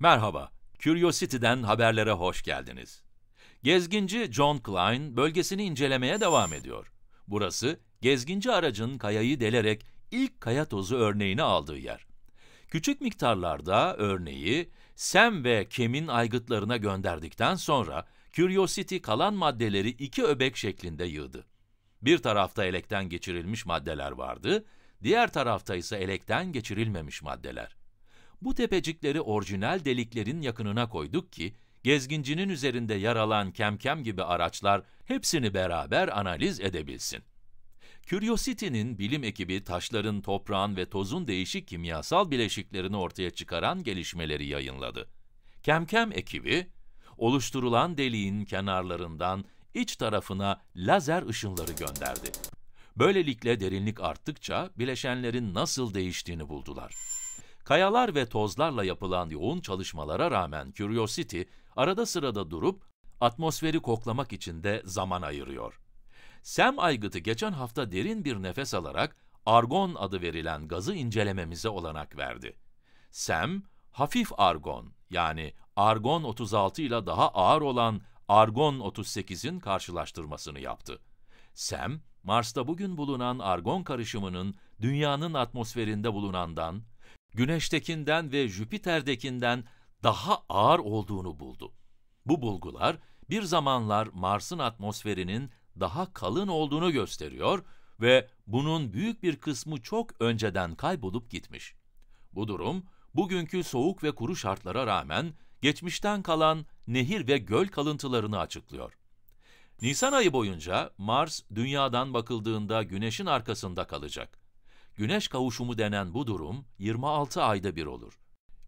Merhaba, Curiosity'den haberlere hoş geldiniz. Gezginci John Klein bölgesini incelemeye devam ediyor. Burası, gezginci aracın kayayı delerek ilk kaya tozu örneğini aldığı yer. Küçük miktarlarda örneği Sam ve Kim'in aygıtlarına gönderdikten sonra Curiosity kalan maddeleri iki öbek şeklinde yığdı. Bir tarafta elekten geçirilmiş maddeler vardı, diğer tarafta ise elekten geçirilmemiş maddeler. Bu tepecikleri orijinal deliklerin yakınına koyduk ki, gezgincinin üzerinde yer alan kemkem gibi araçlar hepsini beraber analiz edebilsin. Curiosity'nin bilim ekibi taşların, toprağın ve tozun değişik kimyasal bileşiklerini ortaya çıkaran gelişmeleri yayınladı. Kemkem ekibi, oluşturulan deliğin kenarlarından iç tarafına lazer ışınları gönderdi. Böylelikle derinlik arttıkça bileşenlerin nasıl değiştiğini buldular. Kayalar ve tozlarla yapılan yoğun çalışmalara rağmen Curiosity arada sırada durup atmosferi koklamak için de zaman ayırıyor. Sam aygıtı geçen hafta derin bir nefes alarak argon adı verilen gazı incelememize olanak verdi. Sam hafif argon yani argon 36 ile daha ağır olan argon 38'in karşılaştırmasını yaptı. Sam Mars'ta bugün bulunan argon karışımının dünyanın atmosferinde bulunandan Güneş'tekinden ve Jüpiter'dekinden daha ağır olduğunu buldu. Bu bulgular bir zamanlar Mars'ın atmosferinin daha kalın olduğunu gösteriyor ve bunun büyük bir kısmı çok önceden kaybolup gitmiş. Bu durum, bugünkü soğuk ve kuru şartlara rağmen geçmişten kalan nehir ve göl kalıntılarını açıklıyor. Nisan ayı boyunca Mars, Dünya'dan bakıldığında Güneş'in arkasında kalacak. Güneş kavuşumu denen bu durum 26 ayda bir olur.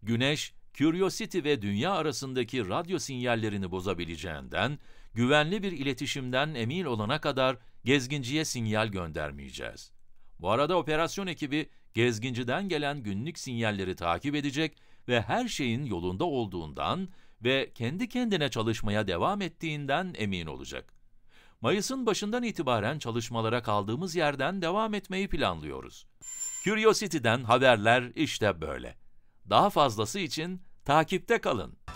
Güneş, Curiosity ve Dünya arasındaki radyo sinyallerini bozabileceğinden, güvenli bir iletişimden emin olana kadar gezginciye sinyal göndermeyeceğiz. Bu arada operasyon ekibi gezginciden gelen günlük sinyalleri takip edecek ve her şeyin yolunda olduğundan ve kendi kendine çalışmaya devam ettiğinden emin olacak. Mayıs'ın başından itibaren çalışmalara kaldığımız yerden devam etmeyi planlıyoruz. Curiosity'den haberler işte böyle. Daha fazlası için takipte kalın.